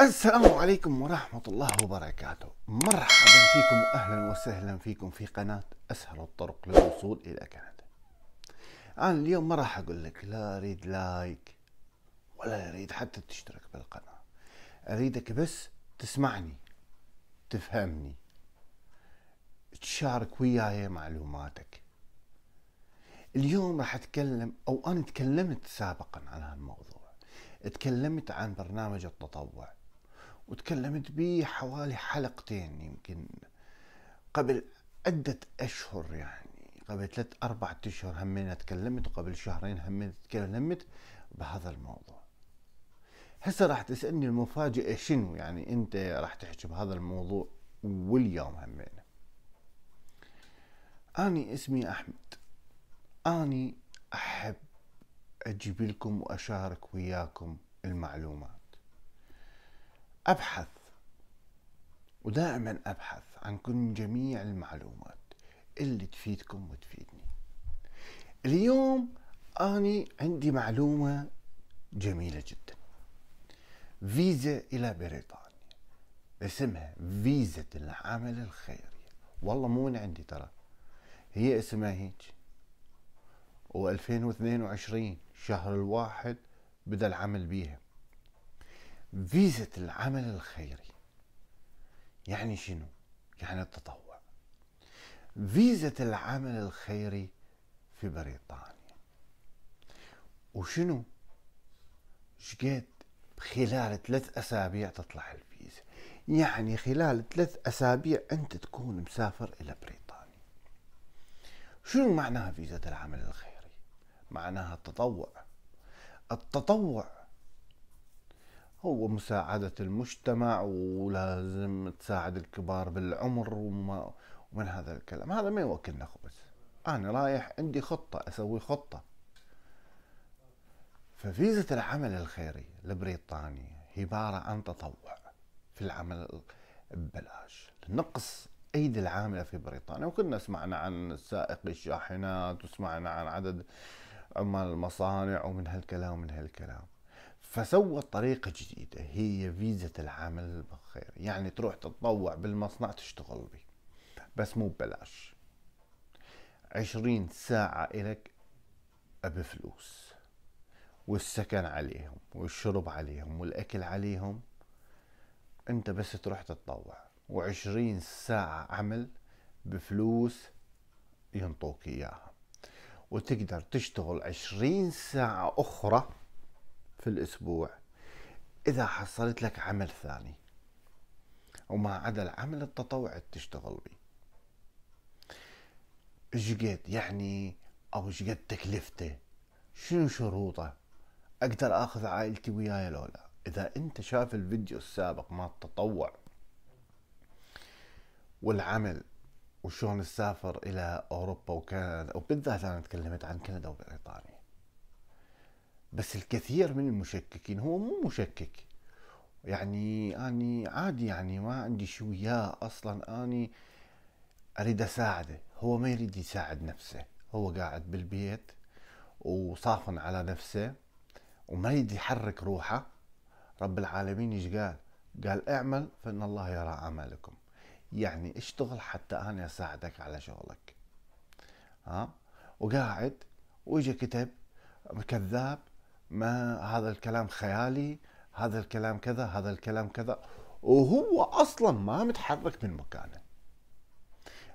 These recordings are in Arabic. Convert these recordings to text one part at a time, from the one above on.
السلام عليكم ورحمة الله وبركاته مرحبا فيكم وأهلا وسهلا فيكم في قناة أسهل الطرق للوصول إلى كندا أنا اليوم ما راح أقول لك لا أريد لايك ولا أريد حتى تشترك بالقناة أريدك بس تسمعني تفهمني تشارك وياي معلوماتك اليوم راح أتكلم أو أنا تكلمت سابقا عن هالموضوع تكلمت عن برنامج التطوع وتكلمت به حوالي حلقتين يمكن قبل عدة أشهر يعني قبل ثلاث أربعة أشهر همين تكلمت وقبل شهرين همين تكلمت بهذا الموضوع هسه راح تسألني المفاجأة شنو يعني أنت راح تحكي بهذا الموضوع واليوم همين أني اسمي أحمد أني أحب أجيب لكم وأشارك وياكم المعلومات أبحث ودائما أبحث عن كل جميع المعلومات اللي تفيدكم وتفيدني اليوم أني عندي معلومة جميلة جدا فيزا إلى بريطانيا اسمها فيزا العمل الخيري والله مو من عندي ترى هي اسمها هيك و2022 شهر الواحد بدأ العمل بيها فيزة العمل الخيري يعني شنو؟ يعني التطوع فيزة العمل الخيري في بريطانيا وشنو؟ شقد خلال ثلاث أسابيع تطلع الفيزا يعني خلال ثلاث أسابيع أنت تكون مسافر إلى بريطانيا شنو معناها فيزة العمل الخيري؟ معناها التطوع التطوع هو مساعدة المجتمع ولازم تساعد الكبار بالعمر وما ومن هذا الكلام هذا ما يوكلنا خبز أنا رايح عندي خطة أسوي خطة ففيزة العمل الخيري البريطاني عبارة عن تطوع في العمل ببلاش نقص أيدي العاملة في بريطانيا وكنا سمعنا عن سائق الشاحنات وسمعنا عن عدد عمال المصانع ومن هالكلام ومن هالكلام فسوى طريقة جديدة هي فيزا العمل بالخير يعني تروح تتطوع بالمصنع تشتغل به بس مو ببلاش عشرين ساعة إلك بفلوس والسكن عليهم والشرب عليهم والأكل عليهم أنت بس تروح تتطوع وعشرين ساعة عمل بفلوس ينطوك إياها وتقدر تشتغل عشرين ساعة أخرى في الأسبوع إذا حصلت لك عمل ثاني وما عدا العمل التطوعي تشتغل بيه شقد يعني أو شقد تكلفته شنو شروطه أقدر أخذ عائلتي وياي لو لا إذا أنت شاف الفيديو السابق مال التطوع والعمل وشون السافر إلى أوروبا وكندا وبالذات أنا تكلمت عن كندا وبريطانيا بس الكثير من المشككين هو مو مشكك يعني اني عادي يعني ما عندي شو وياه اصلا اني اريد اساعده هو ما يريد يساعد نفسه هو قاعد بالبيت وصافن على نفسه وما يريد يحرك روحه رب العالمين ايش قال قال اعمل فان الله يرى عملكم يعني اشتغل حتى انا اساعدك على شغلك ها وقاعد واجا كتب كذاب ما هذا الكلام خيالي هذا الكلام كذا هذا الكلام كذا وهو اصلا ما متحرك من مكانه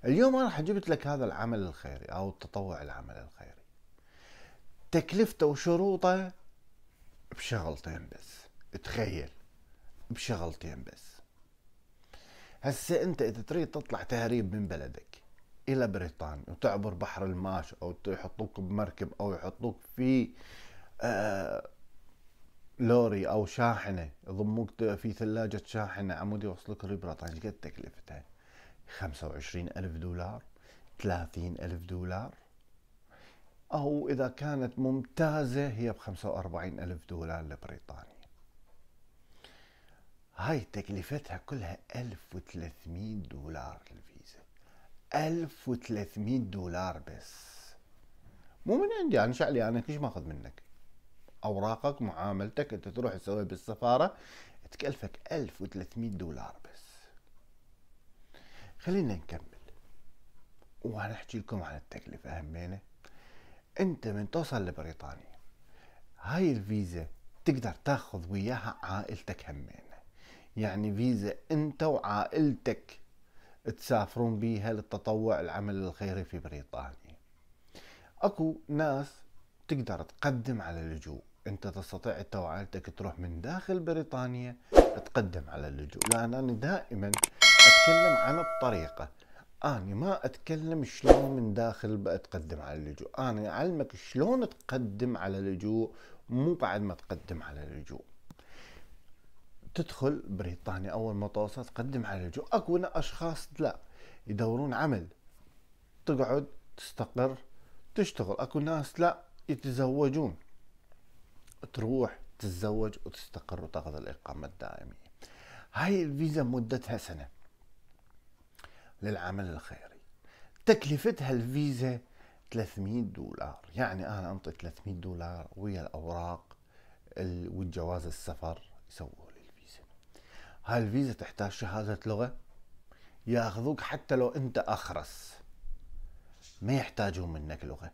اليوم انا حجبت لك هذا العمل الخيري او التطوع العمل الخيري تكلفته وشروطه بشغلتين بس تخيل بشغلتين بس هسه انت اذا تريد تطلع تهريب من بلدك الى بريطانيا وتعبر بحر الماش او يحطوك بمركب او يحطوك في آه، لوري او شاحنه يضموك في ثلاجه شاحنه عمودي يوصلك لبريطانيا قد تكلفتها؟ 25 الف دولار 30 الف دولار او اذا كانت ممتازه هي ب 45 الف دولار لبريطانيا هاي تكلفتها كلها 1300 دولار الفيزا 1300 دولار بس مو من عندي انا شعلي انا كلش ما اخذ منك اوراقك معاملتك انت تروح تسويها بالسفاره تكلفك 1300 دولار بس خلينا نكمل احكي لكم عن التكلفه همينه انت من توصل لبريطانيا هاي الفيزا تقدر تاخذ وياها عائلتك همينه يعني فيزا انت وعائلتك تسافرون بيها للتطوع العمل الخيري في بريطانيا اكو ناس تقدر تقدم على اللجوء انت تستطيع انت عائلتك تروح من داخل بريطانيا تقدم على اللجوء لان انا دائما اتكلم عن الطريقه أنا ما أتكلم شلون من داخل تقدم على اللجوء أنا أعلمك شلون تقدم على اللجوء مو بعد ما تقدم على اللجوء تدخل بريطانيا أول ما توصل تقدم على اللجوء أكو أشخاص لا يدورون عمل تقعد تستقر تشتغل أكو ناس لا يتزوجون تروح تتزوج وتستقر وتاخذ الإقامة الدائمية هاي الفيزا مدتها سنة للعمل الخيري تكلفتها الفيزا 300 دولار يعني أنا أنطي 300 دولار ويا الأوراق والجواز السفر يسووا لي الفيزا هاي الفيزا تحتاج شهادة لغة ياخذوك حتى لو أنت أخرس ما يحتاجون منك لغة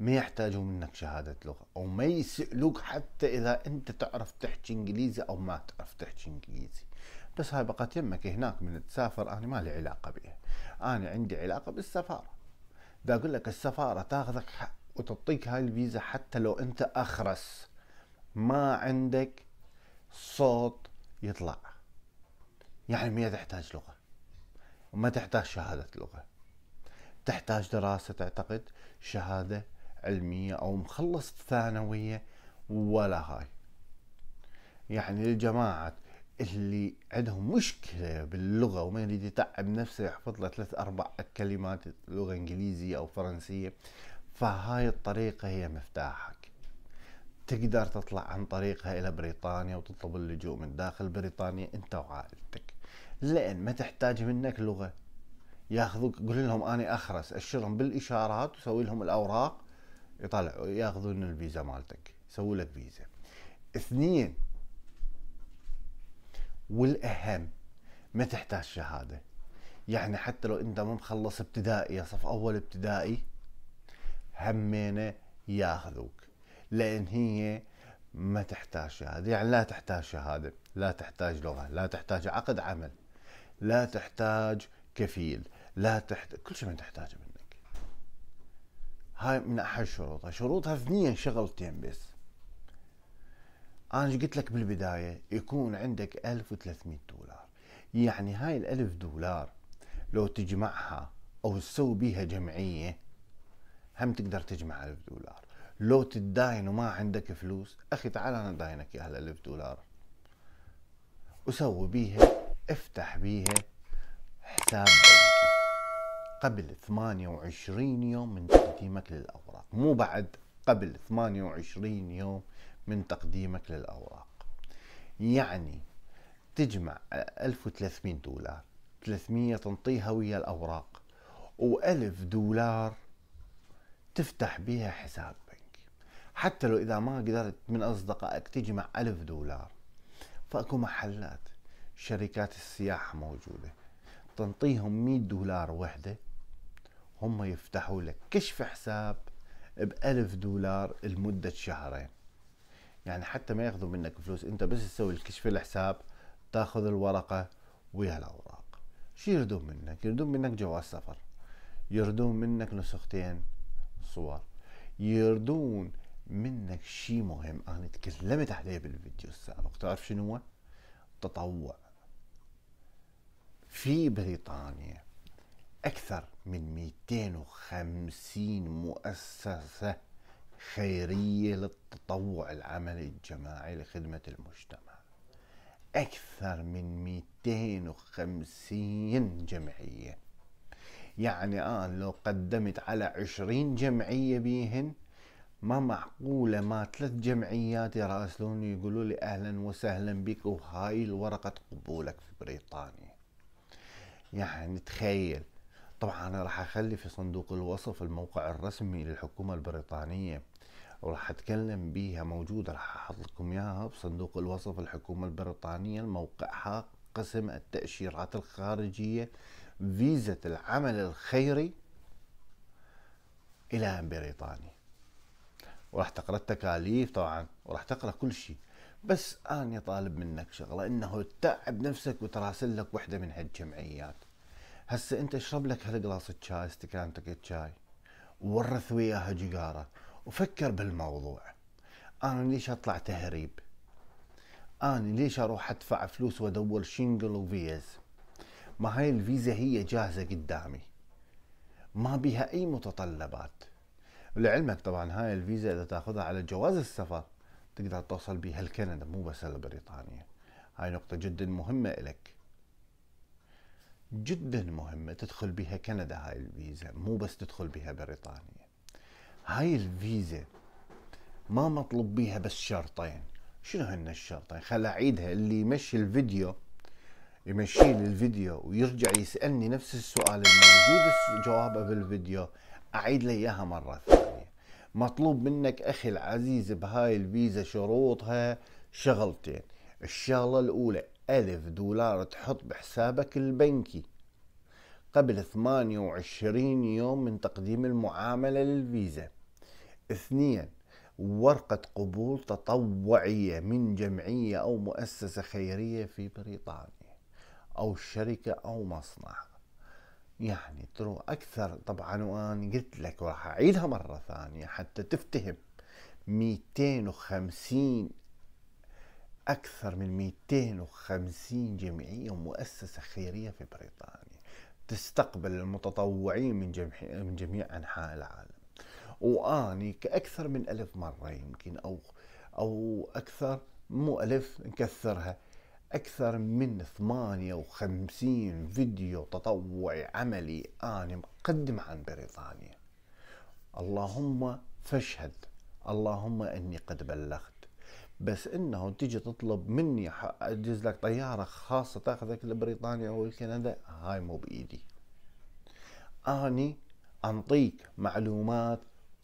ما يحتاجوا منك شهادة لغة أو ما يسألوك حتى إذا أنت تعرف تحكي إنجليزي أو ما تعرف تحكي إنجليزي بس هاي بقت يمك هناك من تسافر أنا ما لي علاقة بها أنا عندي علاقة بالسفارة دا أقول لك السفارة تاخذك وتعطيك هاي الفيزا حتى لو أنت أخرس ما عندك صوت يطلع يعني ما تحتاج لغة وما تحتاج شهادة لغة تحتاج دراسة تعتقد شهادة علمية أو مخلص ثانوية ولا هاي يعني الجماعة اللي عندهم مشكلة باللغة وما يريد يتعب نفسه يحفظ له ثلاث أربع كلمات لغة إنجليزية أو فرنسية فهاي الطريقة هي مفتاحك تقدر تطلع عن طريقها إلى بريطانيا وتطلب اللجوء من داخل بريطانيا أنت وعائلتك لأن ما تحتاج منك لغة ياخذوك قول لهم أنا أخرس أشرهم بالإشارات وسوي لهم الأوراق يطلع ياخذون الفيزا مالتك يسووا لك فيزا اثنين والاهم ما تحتاج شهاده يعني حتى لو انت مو مخلص ابتدائي يا صف اول ابتدائي همينه ياخذوك لان هي ما تحتاج شهاده يعني لا تحتاج شهاده لا تحتاج لغه لا تحتاج عقد عمل لا تحتاج كفيل لا تحت كل شيء ما تحتاجه منه هاي من احد شروطها شروطها اثنين شغلتين بس انا قلت لك بالبداية يكون عندك 1300 دولار يعني هاي الألف دولار لو تجمعها أو تسوي بيها جمعية هم تقدر تجمع ألف دولار لو تداين وما عندك فلوس أخي تعال أنا داينك يا ال1000 دولار وسوي بيها افتح بيها حساب بي. قبل 28 يوم من تقديمك للأوراق مو بعد قبل 28 يوم من تقديمك للأوراق يعني تجمع 1300 دولار 300 تنطيها ويا الأوراق و1000 دولار تفتح بيها حساب بنك حتى لو إذا ما قدرت من أصدقائك تجمع 1000 دولار فأكو محلات شركات السياحة موجودة تنطيهم 100 دولار وحده هم يفتحوا لك كشف حساب بألف دولار لمدة شهرين يعني حتى ما ياخذوا منك فلوس انت بس تسوي الكشف الحساب تاخذ الورقة ويا الأوراق شو يردون منك يردون منك جواز سفر يردون منك نسختين صور يردون منك شيء مهم انا تكلمت عليه بالفيديو السابق تعرف شنو هو تطوع في بريطانيا أكثر من 250 مؤسسة خيرية للتطوع العمل الجماعي لخدمة المجتمع أكثر من 250 جمعية يعني آه لو قدمت على 20 جمعية بيهن ما معقولة ما ثلاث جمعيات يراسلوني يقولوا لي أهلا وسهلا بك وهاي الورقة قبولك في بريطانيا يعني تخيل طبعا انا راح اخلي في صندوق الوصف الموقع الرسمي للحكومة البريطانية وراح اتكلم بيها موجودة راح احط لكم اياها بصندوق الوصف الحكومة البريطانية موقعها قسم التأشيرات الخارجية فيزه العمل الخيري إلى بريطانيا وراح تقرا التكاليف طبعا وراح تقرا كل شيء بس أنا طالب منك شغلة إنه تعب نفسك وتراسل لك وحدة من هالجمعيات هسه انت اشرب لك هالقلاص شاي استكانتك شاي ورث وياها جيجاره وفكر بالموضوع انا ليش اطلع تهريب انا ليش اروح ادفع فلوس وادور شنجل وفيز ما هاي الفيزا هي جاهزه قدامي ما بيها اي متطلبات لعلمك طبعا هاي الفيزا اذا تاخذها على جواز السفر تقدر توصل بيها لكندا مو بس لبريطانيا هاي نقطة جدا مهمة إلك جدا مهمة تدخل بها كندا هاي الفيزا مو بس تدخل بها بريطانيا هاي الفيزا ما مطلوب بها بس شرطين شنو هن الشرطين خل اعيدها اللي يمشي الفيديو يمشي لي الفيديو ويرجع يسالني نفس السؤال الموجود جوابه بالفيديو اعيد لي اياها مره ثانيه مطلوب منك اخي العزيز بهاي الفيزا شروطها شغلتين الشغله الاولى ألف دولار تحط بحسابك البنكي قبل 28 يوم من تقديم المعاملة للفيزا اثنين ورقة قبول تطوعية من جمعية أو مؤسسة خيرية في بريطانيا أو شركة أو مصنع يعني ترو أكثر طبعا وأنا قلت لك وراح أعيدها مرة ثانية حتى تفتهم 250 أكثر من 250 جمعية ومؤسسة خيرية في بريطانيا تستقبل المتطوعين من جميع من جميع أنحاء العالم وأني كأكثر من ألف مرة يمكن أو أو أكثر مو ألف نكثرها أكثر من 58 فيديو تطوعي عملي أنا مقدم عن بريطانيا اللهم فاشهد اللهم أني قد بلغت بس انه تيجي تطلب مني اجهز لك طياره خاصه تاخذك لبريطانيا او كندا هاي مو بايدي اني انطيك معلومات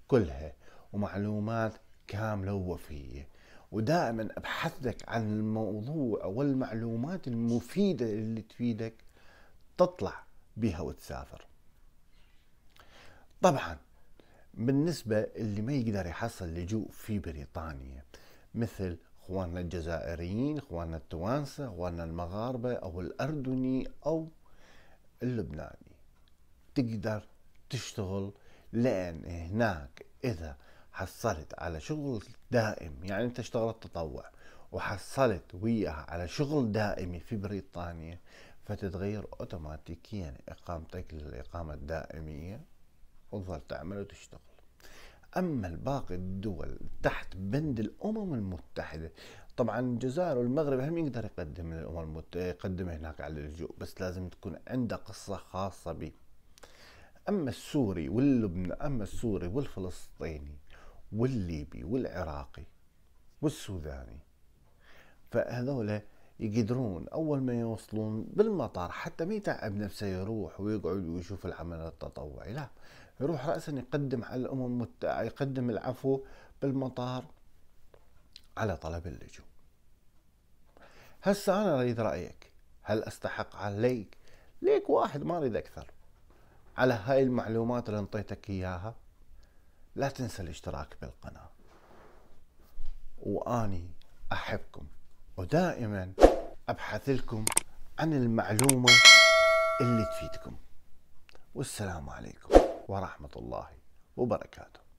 كلها ومعلومات كامله ووفيه ودائما ابحث لك عن الموضوع والمعلومات المفيده اللي تفيدك تطلع بها وتسافر طبعا بالنسبه اللي ما يقدر يحصل لجوء في بريطانيا مثل اخواننا الجزائريين اخواننا التوانسه اخواننا المغاربه او الاردني او اللبناني تقدر تشتغل لان هناك اذا حصلت على شغل دائم يعني انت اشتغلت تطوع وحصلت وياها على شغل دائمي في بريطانيا فتتغير اوتوماتيكيا اقامتك للاقامه الدائميه وتظل تعمل وتشتغل أما الباقي الدول تحت بند الأمم المتحدة طبعا الجزائر والمغرب هم يقدر يقدم للأمم المتحدة يقدم هناك على اللجوء بس لازم تكون عنده قصة خاصة به أما السوري واللبن أما السوري والفلسطيني والليبي والعراقي والسوداني فهذول يقدرون أول ما يوصلون بالمطار حتى ما يتعب نفسه يروح ويقعد ويشوف العمل التطوعي لا يروح رأسا يقدم على الأمم يقدم العفو بالمطار على طلب اللجوء هسه أنا أريد رأيك هل أستحق عليك ليك واحد ما أريد أكثر على هاي المعلومات اللي انطيتك إياها لا تنسى الاشتراك بالقناة وأني أحبكم ودائما أبحث لكم عن المعلومة اللي تفيدكم والسلام عليكم ورحمة الله وبركاته